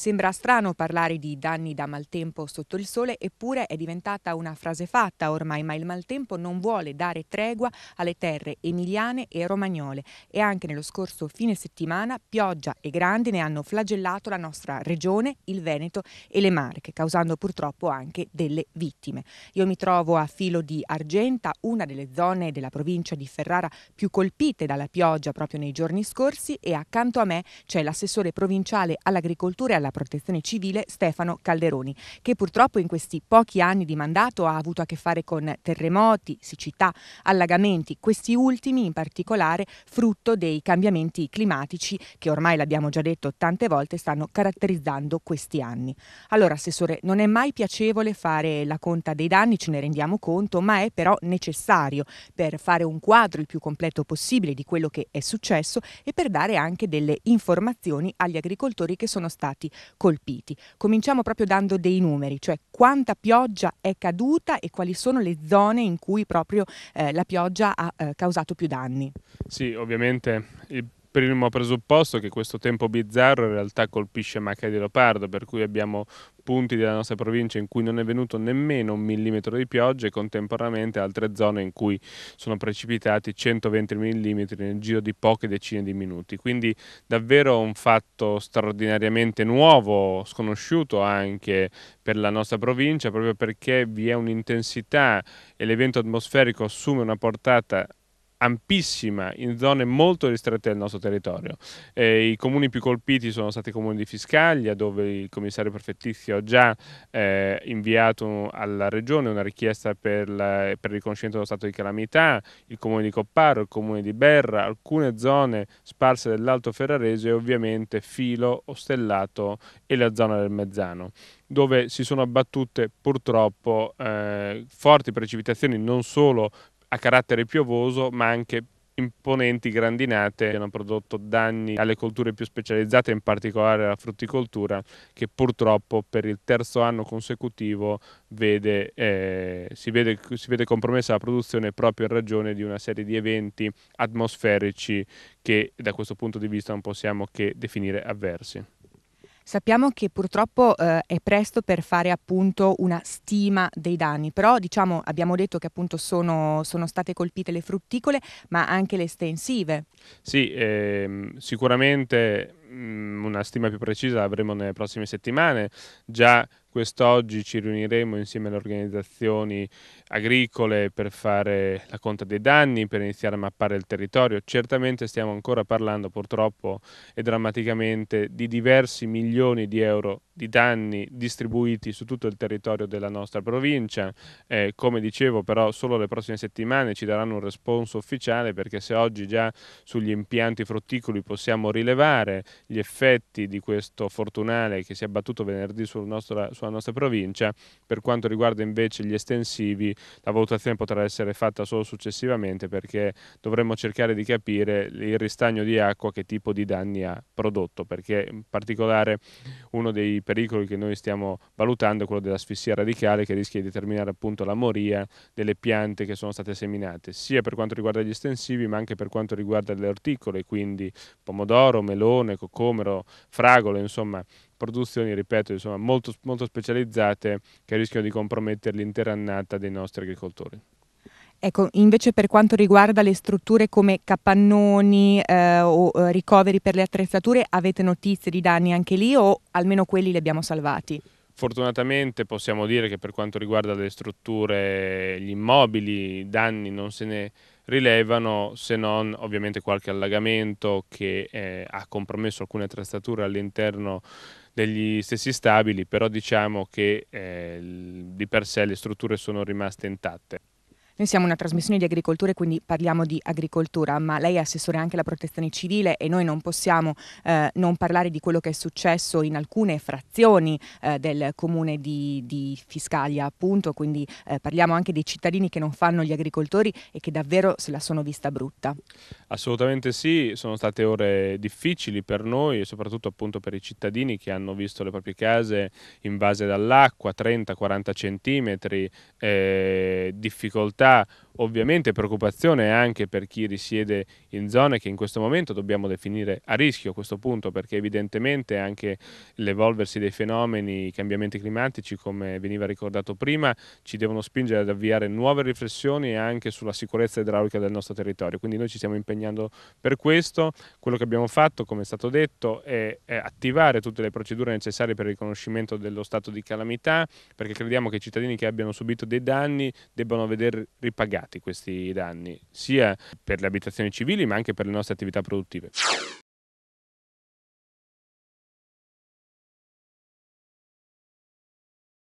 Sembra strano parlare di danni da maltempo sotto il sole, eppure è diventata una frase fatta ormai, ma il maltempo non vuole dare tregua alle terre emiliane e romagnole e anche nello scorso fine settimana pioggia e grandi ne hanno flagellato la nostra regione, il Veneto e le Marche, causando purtroppo anche delle vittime. Io mi trovo a filo di Argenta, una delle zone della provincia di Ferrara più colpite dalla pioggia proprio nei giorni scorsi e accanto a me c'è l'assessore provinciale all'agricoltura e alla della protezione civile Stefano Calderoni, che purtroppo in questi pochi anni di mandato ha avuto a che fare con terremoti, siccità, allagamenti, questi ultimi in particolare frutto dei cambiamenti climatici che ormai l'abbiamo già detto tante volte stanno caratterizzando questi anni. Allora, assessore, non è mai piacevole fare la conta dei danni, ce ne rendiamo conto, ma è però necessario per fare un quadro il più completo possibile di quello che è successo e per dare anche delle informazioni agli agricoltori che sono stati colpiti. Cominciamo proprio dando dei numeri, cioè quanta pioggia è caduta e quali sono le zone in cui proprio eh, la pioggia ha eh, causato più danni. Sì, ovviamente il primo presupposto che questo tempo bizzarro in realtà colpisce macchia di leopardo, per cui abbiamo punti della nostra provincia in cui non è venuto nemmeno un millimetro di pioggia e contemporaneamente altre zone in cui sono precipitati 120 millimetri nel giro di poche decine di minuti. Quindi davvero un fatto straordinariamente nuovo, sconosciuto anche per la nostra provincia, proprio perché vi è un'intensità e l'evento atmosferico assume una portata ampissima in zone molto ristrette del nostro territorio. Eh, I comuni più colpiti sono stati i comuni di Fiscaglia, dove il commissario prefettizio ha già eh, inviato alla regione una richiesta per, la, per il riconoscimento dello stato di calamità, il comune di Copparo, il comune di Berra, alcune zone sparse dell'Alto Ferrarese e ovviamente Filo, Ostellato e la zona del Mezzano dove si sono abbattute purtroppo eh, forti precipitazioni non solo a carattere piovoso, ma anche imponenti grandinate che hanno prodotto danni alle colture più specializzate, in particolare alla frutticoltura, che purtroppo per il terzo anno consecutivo vede, eh, si, vede, si, vede, compromessa la produzione proprio in ragione di una serie di eventi atmosferici che da questo punto di vista non possiamo che definire avversi. Sappiamo che purtroppo eh, è presto per fare appunto una stima dei danni, però diciamo, abbiamo detto che appunto sono, sono, state colpite le frutticole ma anche le estensive. Sì, ehm, sicuramente Mm, una stima più precisa la avremo nelle prossime settimane. Già quest'oggi ci riuniremo insieme alle organizzazioni agricole per fare la conta dei danni, per iniziare a mappare il territorio. Certamente stiamo ancora parlando purtroppo e drammaticamente di diversi milioni di euro di danni distribuiti su tutto il territorio della nostra provincia. Eh, come dicevo però solo le prossime settimane ci daranno un responso ufficiale perché se oggi già sugli impianti frutticoli possiamo rilevare gli effetti di questo fortunale che si è abbattuto venerdì sul nostro, sulla nostra provincia, per quanto riguarda invece gli estensivi la valutazione potrà essere fatta solo successivamente perché dovremmo cercare di capire il ristagno di acqua che tipo di danni ha prodotto perché in particolare uno dei pericoli che noi stiamo valutando è quello dell'asfissia radicale che rischia di determinare appunto la moria delle piante che sono state seminate, sia per quanto riguarda gli estensivi ma anche per quanto riguarda le orticole, quindi pomodoro, melone, cocomero, fragole, insomma produzioni, ripeto, insomma, molto, molto specializzate che rischiano di compromettere l'intera annata dei nostri agricoltori. Ecco, invece per quanto riguarda le strutture come capannoni eh, o eh, ricoveri per le attrezzature, avete notizie di danni anche lì o almeno quelli li abbiamo salvati? Fortunatamente possiamo dire che per quanto riguarda le strutture, gli immobili, i danni non se ne rilevano se non ovviamente qualche allagamento che eh, ha compromesso alcune attrezzature all'interno degli stessi stabili, però diciamo che eh, di per sé le strutture sono rimaste intatte. Noi siamo una trasmissione di agricoltura e quindi parliamo di agricoltura, ma lei è assessore anche alla protezione civile e noi non possiamo eh, non parlare di quello che è successo in alcune frazioni eh, del comune di, di, Fiscaglia, appunto, quindi eh, parliamo anche dei cittadini che non fanno gli agricoltori e che davvero se la sono vista brutta. Assolutamente sì, sono state ore difficili per noi e soprattutto appunto per i cittadini che hanno visto le proprie case invase dall'acqua, 30-40 centimetri, eh, difficoltà susciterà ovviamente preoccupazione anche per chi risiede in zone che in questo momento dobbiamo definire a rischio a questo punto perché evidentemente anche l'evolversi dei fenomeni, i cambiamenti climatici come veniva ricordato prima ci devono spingere ad avviare nuove riflessioni anche sulla sicurezza idraulica del nostro territorio, quindi noi ci stiamo impegnando per questo, quello che abbiamo fatto come è stato detto è, è attivare tutte le procedure necessarie per il riconoscimento dello stato di calamità perché crediamo che i cittadini che abbiano subito dei danni debbano vedere ripagati questi danni, sia per le abitazioni civili ma anche per le nostre attività produttive.